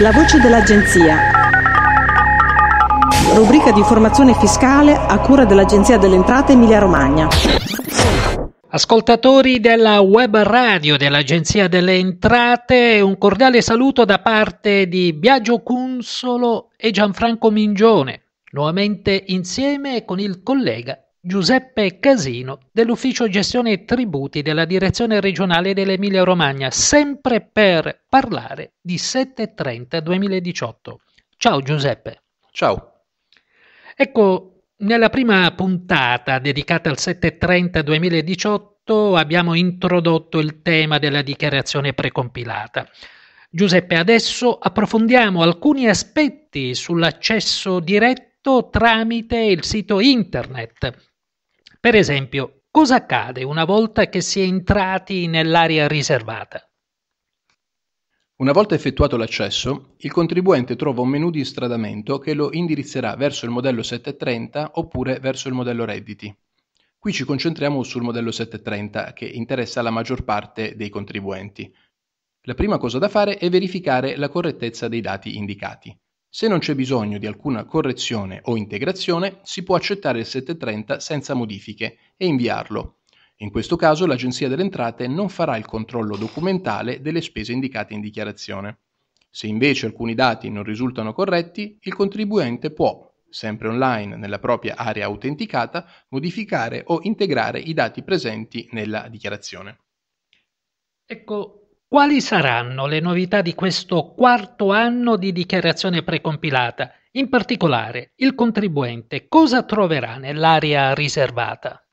La voce dell'Agenzia. Rubrica di informazione fiscale a cura dell'Agenzia delle Entrate Emilia-Romagna. Ascoltatori della web radio dell'Agenzia delle Entrate, un cordiale saluto da parte di Biagio Cunsolo e Gianfranco Mingione, nuovamente insieme con il collega Giuseppe Casino dell'Ufficio Gestione e Tributi della Direzione Regionale dell'Emilia-Romagna, sempre per parlare di 730 2018. Ciao Giuseppe. Ciao. Ecco, nella prima puntata dedicata al 730 2018 abbiamo introdotto il tema della dichiarazione precompilata. Giuseppe, adesso approfondiamo alcuni aspetti sull'accesso diretto tramite il sito internet per esempio, cosa accade una volta che si è entrati nell'area riservata? Una volta effettuato l'accesso, il contribuente trova un menu di stradamento che lo indirizzerà verso il modello 730 oppure verso il modello redditi. Qui ci concentriamo sul modello 730 che interessa la maggior parte dei contribuenti. La prima cosa da fare è verificare la correttezza dei dati indicati. Se non c'è bisogno di alcuna correzione o integrazione, si può accettare il 730 senza modifiche e inviarlo. In questo caso l'Agenzia delle Entrate non farà il controllo documentale delle spese indicate in dichiarazione. Se invece alcuni dati non risultano corretti, il contribuente può, sempre online nella propria area autenticata, modificare o integrare i dati presenti nella dichiarazione. Ecco quali saranno le novità di questo quarto anno di dichiarazione precompilata? In particolare, il contribuente cosa troverà nell'area riservata?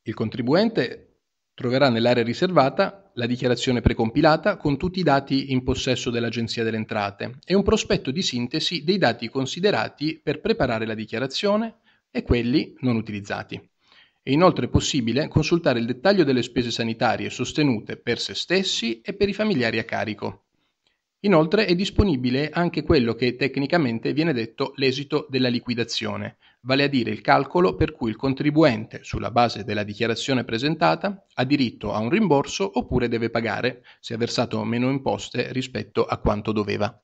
Il contribuente troverà nell'area riservata la dichiarazione precompilata con tutti i dati in possesso dell'Agenzia delle Entrate e un prospetto di sintesi dei dati considerati per preparare la dichiarazione e quelli non utilizzati. È inoltre possibile consultare il dettaglio delle spese sanitarie sostenute per se stessi e per i familiari a carico. Inoltre è disponibile anche quello che tecnicamente viene detto l'esito della liquidazione, vale a dire il calcolo per cui il contribuente, sulla base della dichiarazione presentata, ha diritto a un rimborso oppure deve pagare se ha versato meno imposte rispetto a quanto doveva.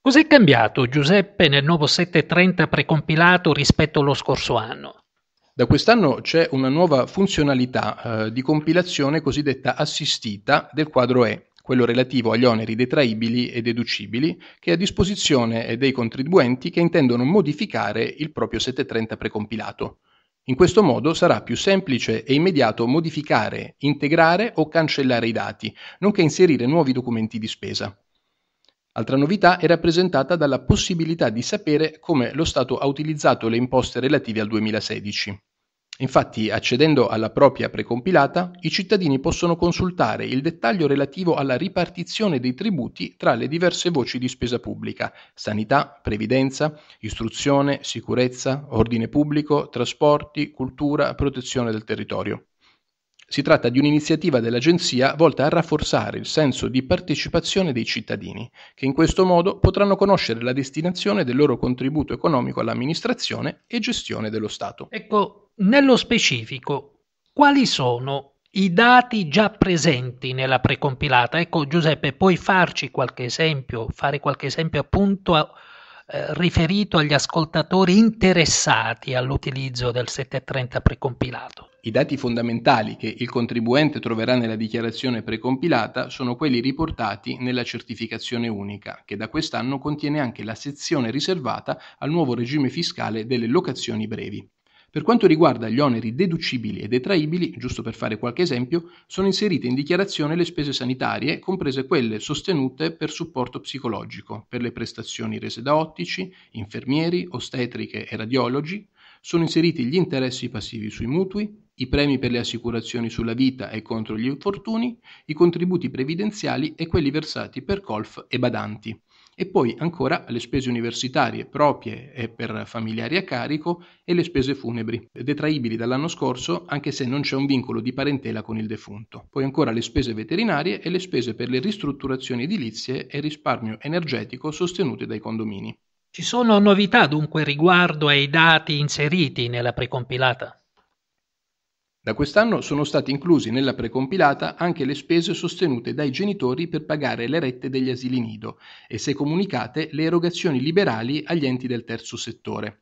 Cos'è cambiato Giuseppe nel nuovo 730 precompilato rispetto allo scorso anno? Da quest'anno c'è una nuova funzionalità eh, di compilazione cosiddetta assistita del quadro E, quello relativo agli oneri detraibili e deducibili, che è a disposizione dei contribuenti che intendono modificare il proprio 730 precompilato. In questo modo sarà più semplice e immediato modificare, integrare o cancellare i dati, nonché inserire nuovi documenti di spesa. Altra novità è rappresentata dalla possibilità di sapere come lo Stato ha utilizzato le imposte relative al 2016. Infatti, accedendo alla propria precompilata, i cittadini possono consultare il dettaglio relativo alla ripartizione dei tributi tra le diverse voci di spesa pubblica, sanità, previdenza, istruzione, sicurezza, ordine pubblico, trasporti, cultura, protezione del territorio. Si tratta di un'iniziativa dell'Agenzia volta a rafforzare il senso di partecipazione dei cittadini, che in questo modo potranno conoscere la destinazione del loro contributo economico all'amministrazione e gestione dello Stato. Ecco, nello specifico, quali sono i dati già presenti nella precompilata? Ecco, Giuseppe, puoi farci qualche esempio, fare qualche esempio appunto a, eh, riferito agli ascoltatori interessati all'utilizzo del 730 precompilato? I dati fondamentali che il contribuente troverà nella dichiarazione precompilata sono quelli riportati nella certificazione unica, che da quest'anno contiene anche la sezione riservata al nuovo regime fiscale delle locazioni brevi. Per quanto riguarda gli oneri deducibili e detraibili, giusto per fare qualche esempio, sono inserite in dichiarazione le spese sanitarie, comprese quelle sostenute per supporto psicologico, per le prestazioni rese da ottici, infermieri, ostetriche e radiologi, sono inseriti gli interessi passivi sui mutui, i premi per le assicurazioni sulla vita e contro gli infortuni, i contributi previdenziali e quelli versati per colf e badanti. E poi ancora le spese universitarie proprie e per familiari a carico e le spese funebri, detraibili dall'anno scorso anche se non c'è un vincolo di parentela con il defunto. Poi ancora le spese veterinarie e le spese per le ristrutturazioni edilizie e risparmio energetico sostenute dai condomini. Ci sono novità dunque riguardo ai dati inseriti nella precompilata. Da quest'anno sono stati inclusi nella precompilata anche le spese sostenute dai genitori per pagare le rette degli asili nido e, se comunicate, le erogazioni liberali agli enti del terzo settore.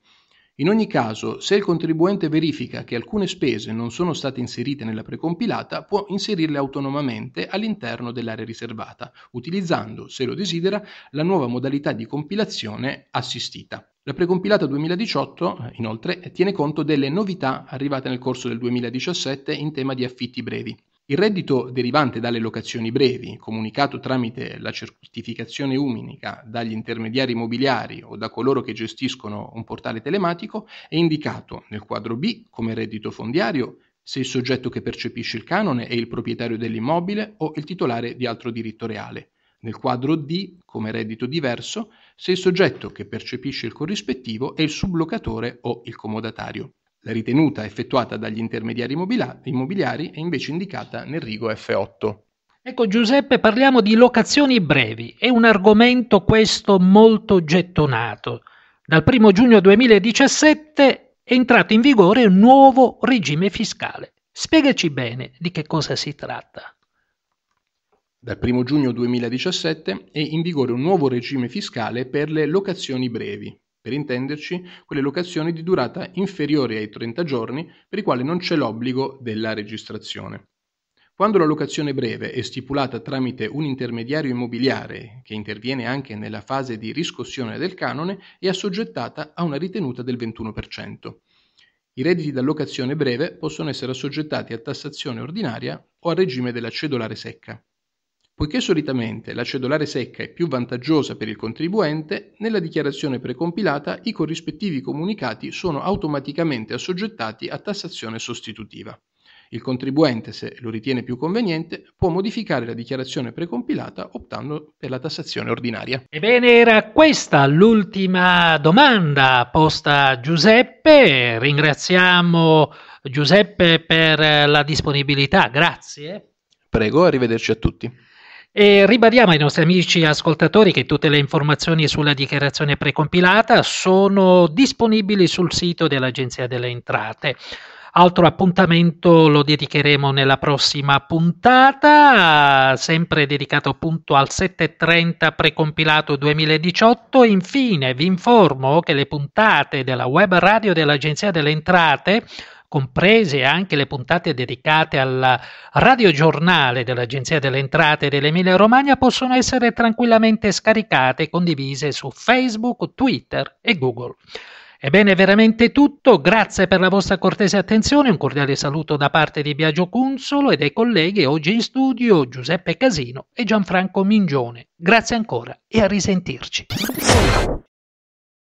In ogni caso, se il contribuente verifica che alcune spese non sono state inserite nella precompilata, può inserirle autonomamente all'interno dell'area riservata, utilizzando, se lo desidera, la nuova modalità di compilazione assistita. La precompilata 2018, inoltre, tiene conto delle novità arrivate nel corso del 2017 in tema di affitti brevi. Il reddito derivante dalle locazioni brevi, comunicato tramite la certificazione unica dagli intermediari immobiliari o da coloro che gestiscono un portale telematico, è indicato nel quadro B come reddito fondiario se il soggetto che percepisce il canone è il proprietario dell'immobile o il titolare di altro diritto reale. Nel quadro D, come reddito diverso, se il soggetto che percepisce il corrispettivo è il sublocatore o il comodatario. La ritenuta effettuata dagli intermediari immobiliari è invece indicata nel rigo F8. Ecco Giuseppe, parliamo di locazioni brevi. È un argomento questo molto gettonato. Dal 1 giugno 2017 è entrato in vigore un nuovo regime fiscale. Spiegaci bene di che cosa si tratta. Dal 1 giugno 2017 è in vigore un nuovo regime fiscale per le locazioni brevi, per intenderci quelle locazioni di durata inferiore ai 30 giorni per i quali non c'è l'obbligo della registrazione. Quando la locazione breve è stipulata tramite un intermediario immobiliare, che interviene anche nella fase di riscossione del canone, è assoggettata a una ritenuta del 21%. I redditi da locazione breve possono essere assoggettati a tassazione ordinaria o al regime della cedolare secca. Poiché solitamente la cedolare secca è più vantaggiosa per il contribuente, nella dichiarazione precompilata i corrispettivi comunicati sono automaticamente assoggettati a tassazione sostitutiva. Il contribuente, se lo ritiene più conveniente, può modificare la dichiarazione precompilata optando per la tassazione ordinaria. Ebbene, era questa l'ultima domanda posta a Giuseppe. Ringraziamo Giuseppe per la disponibilità. Grazie. Prego, arrivederci a tutti. E ribadiamo ai nostri amici ascoltatori che tutte le informazioni sulla dichiarazione precompilata sono disponibili sul sito dell'Agenzia delle Entrate. Altro appuntamento lo dedicheremo nella prossima puntata, sempre dedicato appunto al 730 precompilato 2018. Infine vi informo che le puntate della web radio dell'Agenzia delle Entrate comprese anche le puntate dedicate al radiogiornale dell'Agenzia delle Entrate dell'Emilia Romagna, possono essere tranquillamente scaricate e condivise su Facebook, Twitter e Google. Ebbene, veramente tutto. Grazie per la vostra cortese attenzione. Un cordiale saluto da parte di Biagio Consolo e dei colleghi oggi in studio Giuseppe Casino e Gianfranco Mingione. Grazie ancora e a risentirci.